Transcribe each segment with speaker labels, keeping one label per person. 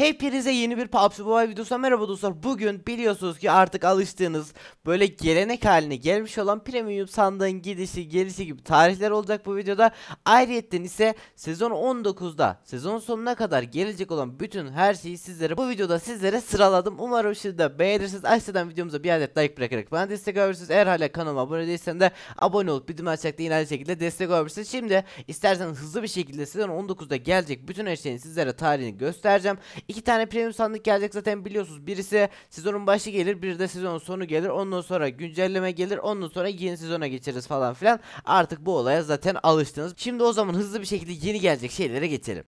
Speaker 1: Hepinize yeni bir PUBG Mobile Videosu merhaba dostlar. Bugün biliyorsunuz ki artık alıştığınız böyle gelenek haline gelmiş olan premium sandığın gidişi gelişi gibi tarihler olacak bu videoda. Ayrıyetten ise sezon 19'da sezon sonuna kadar gelecek olan bütün her şeyi sizlere bu videoda sizlere sıraladım. Umarım şimdi de beğenirsiniz. Aşağıdan videomuza bir adet like bırakarak bana destek olursunuz. Eğer hala kanalıma abone değilsen de abone olup bildirim açacakta yine aynı şekilde destek olursunuz. Şimdi isterseniz hızlı bir şekilde sezon 19'da gelecek bütün her şeyin sizlere tarihini göstereceğim. İki tane premium sandık gelecek zaten biliyorsunuz. Birisi sezonun başı gelir, bir de sezonun sonu gelir. Ondan sonra güncelleme gelir. Ondan sonra yeni sezona geçeriz falan filan. Artık bu olaya zaten alıştınız. Şimdi o zaman hızlı bir şekilde yeni gelecek şeylere geçelim.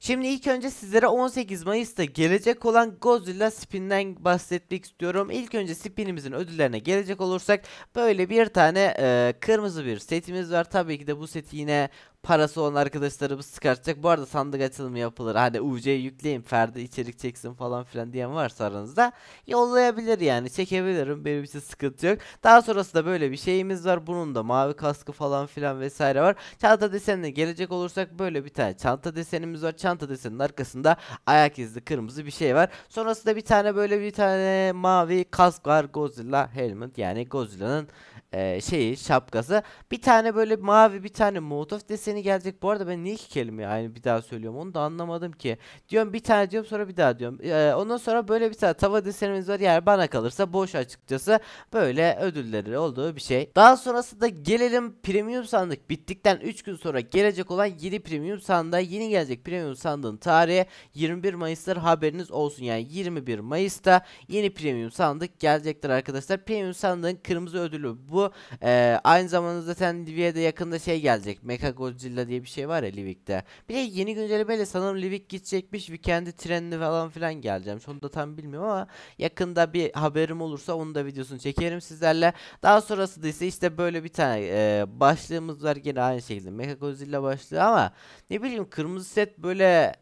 Speaker 1: Şimdi ilk önce sizlere 18 Mayıs'ta gelecek olan Godzilla Spin'den bahsetmek istiyorum. İlk önce Spin'imizin ödüllerine gelecek olursak böyle bir tane e, kırmızı bir setimiz var. Tabii ki de bu seti yine parası olan arkadaşlarımız çıkartacak. Bu arada sandık açılımı yapılır. Hani UC'yi yükleyin Ferdi içerik çeksin falan filan diyen varsa aranızda yollayabilir yani çekebilirim. Benim için sıkıntı yok. Daha sonrasında böyle bir şeyimiz var. Bunun da mavi kaskı falan filan vesaire var. Çanta desenine gelecek olursak böyle bir tane çanta desenimiz var. Çanta deseninin arkasında ayak izli kırmızı bir şey var. Sonrasında bir tane böyle bir tane mavi kask var. Godzilla helmet yani Godzilla'nın e, şeyi şapkası. Bir tane böyle mavi bir tane Molotov deseni yeni gelecek. Bu arada ben niye iki kelime aynı bir daha söylüyorum onu da anlamadım ki. Diyorum bir tane diyorum sonra bir daha diyorum. Ee, ondan sonra böyle bir tane tava desenimiz var. Yani bana kalırsa boş açıkçası. Böyle ödülleri olduğu bir şey. Daha sonrası da gelelim premium sandık bittikten 3 gün sonra gelecek olan yeni premium sandığa. Yeni gelecek premium sandığın tarihi 21 Mayıs'tır haberiniz olsun. Yani 21 Mayıs'ta yeni premium sandık gelecektir arkadaşlar. Premium sandığın kırmızı ödülü bu. Ee, aynı zamanda zaten Livia'da yakında şey gelecek. Mecha Godzilla Godzilla diye bir şey var ya Livik'te. Bir de yeni güncellemeyle sanırım Livik gidecekmiş. Weekend'i trenli falan filan geleceğim. Onu da tam bilmiyorum ama yakında bir haberim olursa onu da videosunu çekerim sizlerle. Daha sonrası da ise işte böyle bir tane e, başlığımız var gene aynı şekilde. Mega Godzilla başlığı ama ne bileyim kırmızı set böyle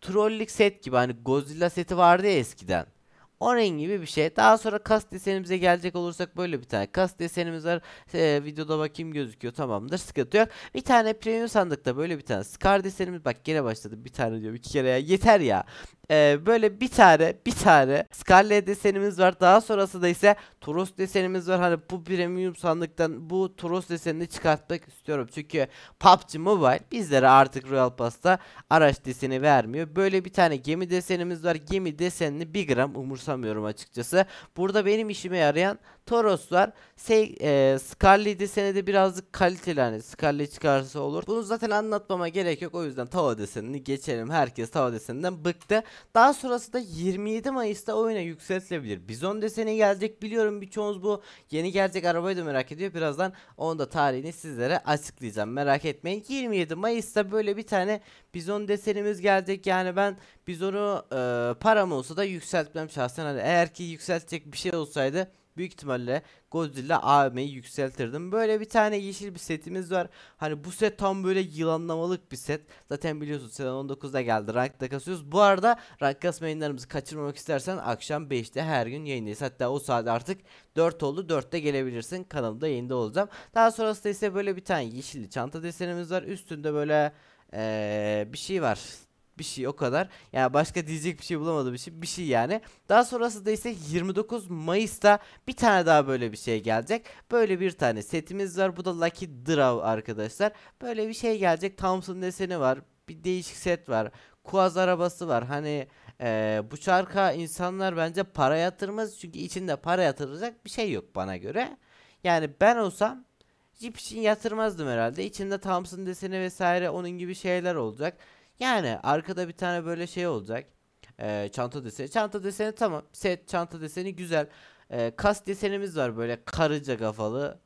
Speaker 1: trolllik set gibi hani Godzilla seti vardı ya eskiden. Oren gibi bir şey. Daha sonra kas desenimize gelecek olursak böyle bir tane kas desenimiz var. Ee, videoda bakayım gözüküyor tamamdır sıkıntı yok. Bir tane premium sandıkta böyle bir tane scar desenimiz bak gene başladı bir tane diyor iki kere ya yeter ya e, böyle bir tane bir tane Scarlet desenimiz var. Daha sonrası da ise Toros desenimiz var. Hani bu premium sandıktan bu Toros desenini çıkartmak istiyorum. Çünkü PUBG Mobile bizlere artık Royal Pass'ta araç deseni vermiyor. Böyle bir tane gemi desenimiz var. Gemi desenini bir gram umursamıyorum açıkçası. Burada benim işime yarayan Toroslar şey, e, Scarlet deseni de birazcık kaliteli hani Scarlet çıkarsa olur. Bunu zaten anlatmama gerek yok. O yüzden Tava desenini geçelim. Herkes Tava deseninden bıktı. Daha sonrası da 27 Mayıs'ta oyuna yükseltilebilir. Bizon deseni gelecek biliyorum birçoğunuz bu yeni gelecek arabayı da merak ediyor. Birazdan onun da tarihini sizlere açıklayacağım merak etmeyin. 27 Mayıs'ta böyle bir tane bizon desenimiz gelecek. Yani ben bizonu e, param olsa da yükseltmem şahsen. Hani eğer ki yükseltecek bir şey olsaydı büyük ihtimalle Godzilla AVM'yi yükseltirdim. Böyle bir tane yeşil bir setimiz var. Hani bu set tam böyle yılanlamalık bir set. Zaten biliyorsunuz sezon 19'da geldi. Rank'ta kasıyoruz. Bu arada rank kasma yayınlarımızı kaçırmamak istersen akşam 5'te her gün yayındayız. Hatta o saat artık 4 oldu. 4'te gelebilirsin. Kanalımda yayında olacağım. Daha sonrasında ise böyle bir tane yeşilli çanta desenimiz var. Üstünde böyle ee, bir şey var bir şey o kadar. Yani başka diyecek bir şey bulamadım bir şey bir şey yani. Daha sonrasında ise 29 Mayıs'ta bir tane daha böyle bir şey gelecek. Böyle bir tane setimiz var. Bu da Lucky Draw arkadaşlar. Böyle bir şey gelecek. Thompson deseni var. Bir değişik set var. Kuaz arabası var. Hani e, bu çarka insanlar bence para yatırmaz. Çünkü içinde para yatıracak bir şey yok bana göre. Yani ben olsam Jeep için yatırmazdım herhalde. İçinde Thompson deseni vesaire onun gibi şeyler olacak. Yani arkada bir tane böyle şey olacak. Ee, çanta deseni. Çanta deseni tamam. Set çanta deseni güzel. Ee, kas desenimiz var böyle karınca kafalı.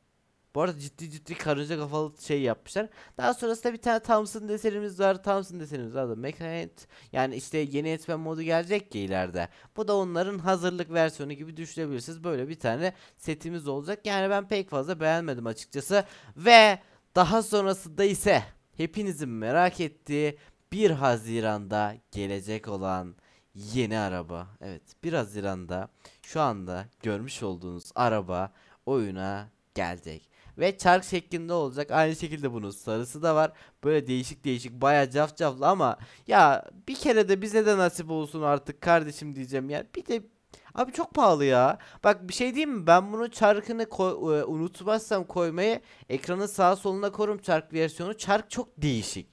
Speaker 1: Bu arada ciddi ciddi karınca kafalı şey yapmışlar. Daha sonrasında bir tane Thompson desenimiz var. Thompson desenimiz var da Mechant. Yani işte yeni etmen modu gelecek ki ileride. Bu da onların hazırlık versiyonu gibi düşünebilirsiniz. Böyle bir tane setimiz olacak. Yani ben pek fazla beğenmedim açıkçası. Ve daha sonrasında ise hepinizin merak ettiği 1 Haziran'da gelecek olan yeni araba. Evet 1 Haziran'da şu anda görmüş olduğunuz araba oyuna gelecek. Ve çark şeklinde olacak. Aynı şekilde bunun sarısı da var. Böyle değişik değişik baya cafcaflı ama ya bir kere de bize de nasip olsun artık kardeşim diyeceğim ya. Bir de Abi çok pahalı ya. Bak bir şey diyeyim mi? Ben bunu çarkını e, unutmazsam koymayı ekranın sağ soluna korum çark versiyonu. Çark çok değişik.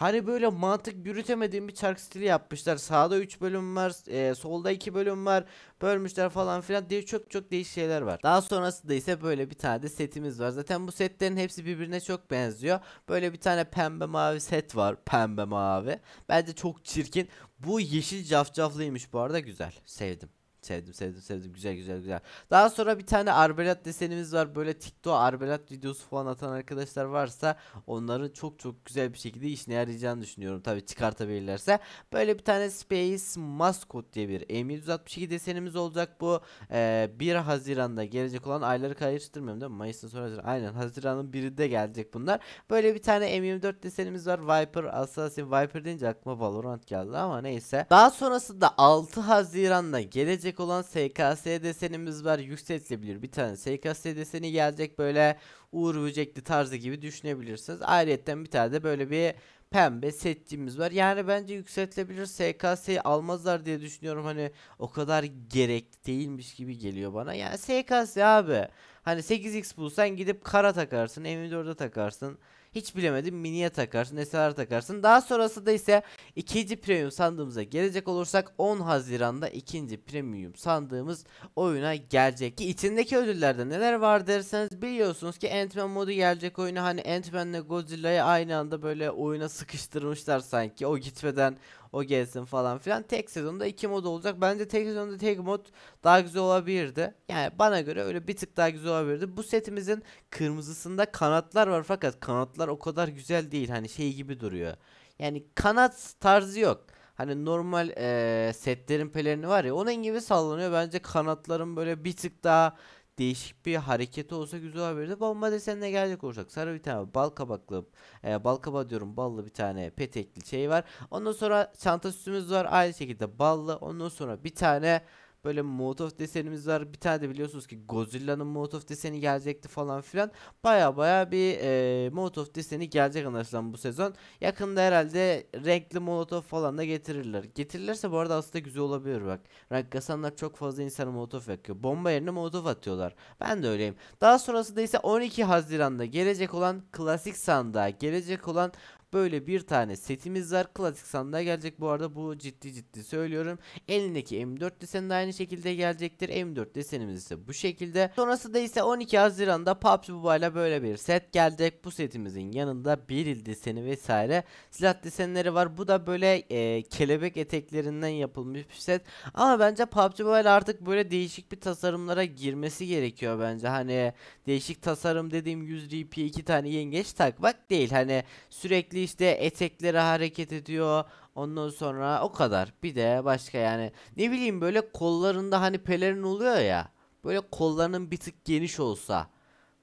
Speaker 1: Hani böyle mantık yürütemediğim bir çark stili yapmışlar. Sağda 3 bölüm var, e, solda 2 bölüm var. Bölmüşler falan filan diye çok çok değişik şeyler var. Daha sonrasında ise böyle bir tane de setimiz var. Zaten bu setlerin hepsi birbirine çok benziyor. Böyle bir tane pembe mavi set var. Pembe mavi. Bence çok çirkin. Bu yeşil cafcaflıymış bu arada güzel. Sevdim sevdim sevdim sevdim güzel güzel güzel. Daha sonra bir tane arbelat desenimiz var böyle TikTok arbelat videosu falan atan arkadaşlar varsa onları çok çok güzel bir şekilde işine yarayacağını düşünüyorum tabi çıkartabilirlerse. Böyle bir tane Space Mascot diye bir M762 desenimiz olacak bu. Ee, 1 Haziran'da gelecek olan ayları karıştırmıyorum değil mi? Mayıs'tan sonra Haziran. Aynen Haziran'ın 1'inde gelecek bunlar. Böyle bir tane M24 desenimiz var. Viper, Assassin, Viper deyince aklıma Valorant geldi ama neyse. Daha sonrasında 6 Haziran'da gelecek olan SKS desenimiz var. Yükseltilebilir bir tane SKS deseni gelecek böyle Uğur Böcekli tarzı gibi düşünebilirsiniz. Ayrıca bir tane de böyle bir pembe setçimiz var. Yani bence yükseltilebilir SKS'yi almazlar diye düşünüyorum. Hani o kadar gerekli değilmiş gibi geliyor bana. Yani SKS abi. Hani 8x bulsan gidip kara takarsın. M4'e takarsın. Hiç bilemedim miniye takarsın, SLR takarsın. Daha sonrası da ise ikinci premium sandığımıza gelecek olursak 10 Haziran'da ikinci premium sandığımız oyuna gelecek. Ki içindeki ödüllerde neler var derseniz biliyorsunuz ki Ant-Man modu gelecek oyuna hani Ant-Man ile Godzilla'yı aynı anda böyle oyuna sıkıştırmışlar sanki. O gitmeden o gelsin falan filan. Tek sezonda iki mod olacak. Bence tek sezonda tek mod daha güzel olabilirdi. Yani bana göre öyle bir tık daha güzel olabilirdi. Bu setimizin kırmızısında kanatlar var fakat kanatlar o kadar güzel değil. Hani şey gibi duruyor. Yani kanat tarzı yok. Hani normal e, setlerin pelerini var ya onun gibi sallanıyor. Bence kanatların böyle bir tık daha değişik bir hareket olsa güzel haberdi. Bomba desenine gelecek olursak sarı bir tane bal kabaklı e, bal kabağı diyorum ballı bir tane petekli şey var. Ondan sonra çanta süsümüz var. Aynı şekilde ballı. Ondan sonra bir tane Böyle motof desenimiz var. Bir tane de biliyorsunuz ki Godzilla'nın motof deseni gelecekti falan filan. Baya baya bir e, Molotov deseni gelecek anlaşılan bu sezon. Yakında herhalde renkli Molotov falan da getirirler. Getirirlerse bu arada aslında güzel olabilir bak. Rakkasanlar çok fazla insana Molotov yakıyor. Bomba yerine Molotov atıyorlar. Ben de öyleyim. Daha sonrasında ise 12 Haziran'da gelecek olan klasik sandığa gelecek olan Böyle bir tane setimiz var. Klasik sandığa gelecek. Bu arada bu ciddi ciddi söylüyorum. Elindeki M4 deseni de aynı şekilde gelecektir. M4 desenimiz ise bu şekilde. Sonrası da ise 12 Haziran'da PUBG Mobile'a böyle bir set gelecek. Bu setimizin yanında bir il deseni vesaire silah desenleri var. Bu da böyle e, kelebek eteklerinden yapılmış bir set. Ama bence PUBG Mobile artık böyle değişik bir tasarımlara girmesi gerekiyor bence. Hani değişik tasarım dediğim 100 RP 2 tane yengeç takmak değil. Hani sürekli şekilde işte etekleri hareket ediyor. Ondan sonra o kadar. Bir de başka yani ne bileyim böyle kollarında hani pelerin oluyor ya. Böyle kollarının bir tık geniş olsa.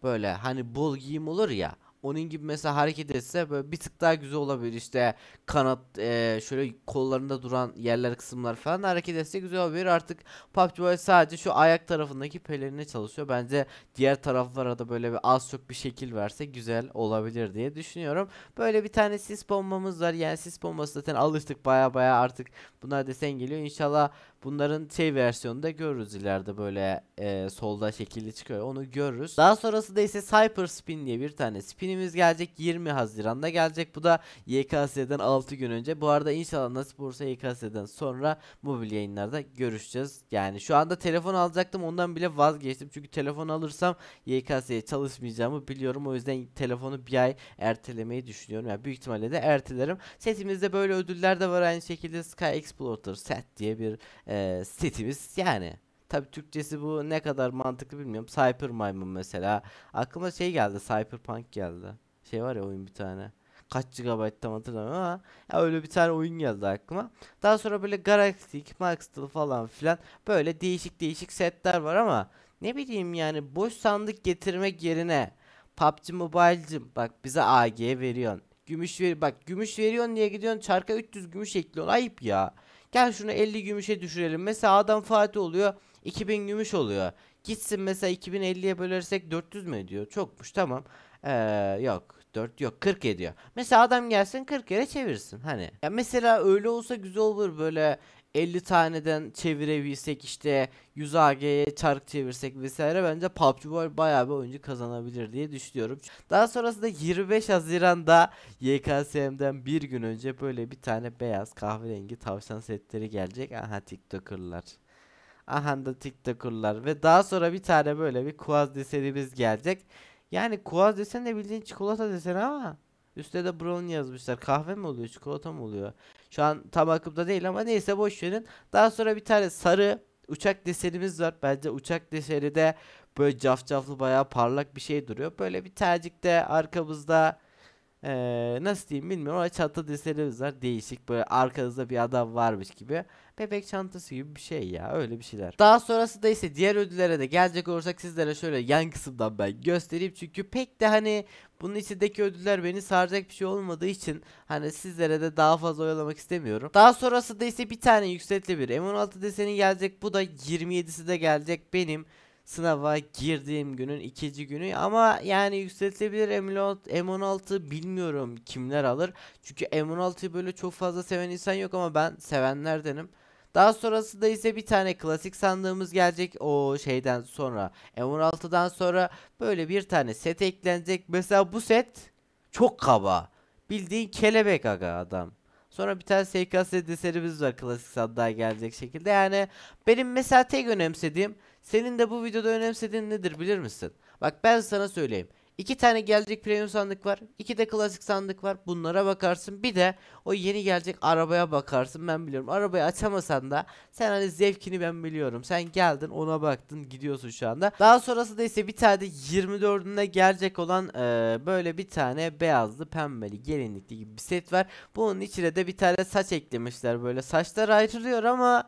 Speaker 1: Böyle hani bol giyim olur ya. Onun gibi mesela hareket etse böyle bir tık daha güzel olabilir. işte kanat e, şöyle kollarında duran yerler kısımlar falan hareket etse güzel olabilir. Artık PUBG Mobile sadece şu ayak tarafındaki pelerine çalışıyor. Bence diğer taraflara da böyle bir az çok bir şekil verse güzel olabilir diye düşünüyorum. Böyle bir tane sis bombamız var. Yani sis bombası zaten alıştık baya baya artık bunlar desen geliyor. inşallah bunların şey versiyonu da görürüz ileride böyle e, solda şekilli çıkıyor. Onu görürüz. Daha sonrası da ise Cyper Spin diye bir tane spin etkinliğimiz gelecek 20 Haziran'da gelecek. Bu da YKS'den 6 gün önce. Bu arada inşallah nasip olursa YKS'den sonra mobil yayınlarda görüşeceğiz. Yani şu anda telefon alacaktım ondan bile vazgeçtim. Çünkü telefon alırsam YKS'ye çalışmayacağımı biliyorum. O yüzden telefonu bir ay ertelemeyi düşünüyorum. Yani büyük ihtimalle de ertelerim. Setimizde böyle ödüller de var aynı şekilde Sky Explorer set diye bir e, setimiz yani Tabi Türkçesi bu ne kadar mantıklı bilmiyorum. Cyper Maymun mesela. Aklıma şey geldi. Cyberpunk geldi. Şey var ya oyun bir tane. Kaç GB tam hatırlamıyorum ama ya öyle bir tane oyun geldi aklıma. Daha sonra böyle Galactic, Maxtel falan filan böyle değişik değişik setler var ama ne bileyim yani boş sandık getirmek yerine PUBG Mobile'cim bak bize AG veriyorsun. Gümüş ver bak gümüş veriyorsun diye gidiyorsun çarka 300 gümüş ekliyorsun ayıp ya. Gel şunu 50 gümüşe düşürelim. Mesela adam Fatih oluyor. 2000 gümüş oluyor. Gitsin mesela 2050'ye bölersek 400 mü ediyor? Çokmuş tamam. Ee, yok 4 yok 40 ediyor. Mesela adam gelsin 40 yere çevirsin hani. Ya mesela öyle olsa güzel olur böyle 50 taneden çevirebilsek işte 100 AG'ye çark çevirsek vesaire bence PUBG Mobile bayağı bir oyuncu kazanabilir diye düşünüyorum. Daha sonrasında 25 Haziran'da YKSM'den bir gün önce böyle bir tane beyaz kahverengi tavşan setleri gelecek. Aha TikToker'lar. Ahanda TikToker'lar ve daha sonra bir tane böyle bir kuaz desenimiz gelecek. Yani kuaz desen de bildiğin çikolata desen ama üstte de brownie yazmışlar. Kahve mi oluyor çikolata mı oluyor? Şu an tam akımda değil ama neyse boş verin. Daha sonra bir tane sarı uçak desenimiz var. Bence uçak deseni de böyle cafcaflı bayağı parlak bir şey duruyor. Böyle bir tercikte arkamızda ee, nasıl diyeyim bilmiyorum ama çatı desenimiz var. Değişik böyle arkanızda bir adam varmış gibi bebek çantası gibi bir şey ya öyle bir şeyler. Daha sonrası da ise diğer ödüllere de gelecek olursak sizlere şöyle yan kısımdan ben göstereyim. Çünkü pek de hani bunun içindeki ödüller beni saracak bir şey olmadığı için hani sizlere de daha fazla oyalamak istemiyorum. Daha sonrası da ise bir tane yükseltli bir M16 deseni gelecek. Bu da 27'si de gelecek benim sınava girdiğim günün ikinci günü ama yani yükseltilebilir M16 bilmiyorum kimler alır. Çünkü M16'yı böyle çok fazla seven insan yok ama ben sevenlerdenim. Daha sonrasında ise bir tane klasik sandığımız gelecek. O şeyden sonra M16'dan sonra böyle bir tane set eklenecek. Mesela bu set çok kaba. Bildiğin kelebek aga adam. Sonra bir tane SKS deserimiz var klasik sandığa gelecek şekilde. Yani benim mesela tek önemsediğim senin de bu videoda önemsediğin nedir bilir misin? Bak ben sana söyleyeyim. İki tane gelecek premium sandık var. iki de klasik sandık var. Bunlara bakarsın. Bir de o yeni gelecek arabaya bakarsın. Ben biliyorum. Arabayı açamasan da sen hani zevkini ben biliyorum. Sen geldin ona baktın gidiyorsun şu anda. Daha sonrasında ise bir tane 24'ünde gelecek olan e, böyle bir tane beyazlı pembeli gelinlikli gibi bir set var. Bunun içine de bir tane saç eklemişler. Böyle saçlar ayrılıyor ama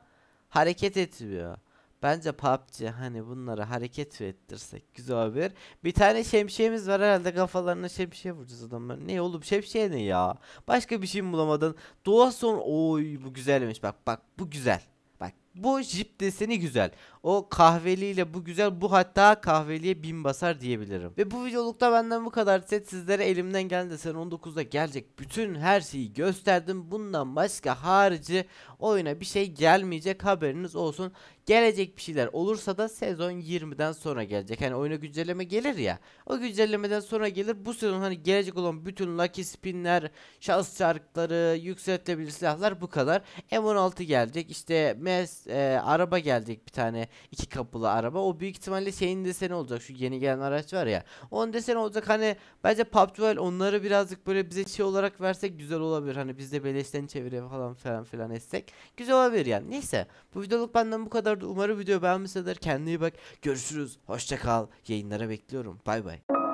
Speaker 1: hareket etmiyor. Bence PUBG hani bunlara hareket ettirsek güzel olabilir. Bir tane şemsiyemiz var herhalde kafalarına şemsiye vuracağız adamlar. Ne oğlum şemsiye ne ya? Başka bir şey mi bulamadın? Doğa son oy bu güzelmiş bak bak bu güzel. Bak bu jip deseni güzel. O kahveliyle bu güzel bu hatta kahveliye bin basar diyebilirim. Ve bu videolukta benden bu kadar set sizlere elimden gelen de sezon 19'da gelecek bütün her şeyi gösterdim. Bundan başka harici oyuna bir şey gelmeyecek haberiniz olsun. Gelecek bir şeyler olursa da sezon 20'den sonra gelecek. Hani oyuna güncelleme gelir ya. O güncellemeden sonra gelir. Bu sezon hani gelecek olan bütün lucky spinler, şans çarkları, yükseltilebilir silahlar bu kadar. M16 gelecek. İşte mes, e, araba gelecek bir tane iki kapılı araba. O büyük ihtimalle şeyin deseni olacak. Şu yeni gelen araç var ya. Onun deseni olacak. Hani bence PUBG Mobile onları birazcık böyle bize şey olarak versek güzel olabilir. Hani biz de beleşten çevire falan falan filan etsek. Güzel olabilir yani. Neyse. Bu videoluk benden bu kadardı. Umarım video beğenmişsinizdir. Kendine iyi bak. Görüşürüz. hoşçakal Yayınlara bekliyorum. Bay bay.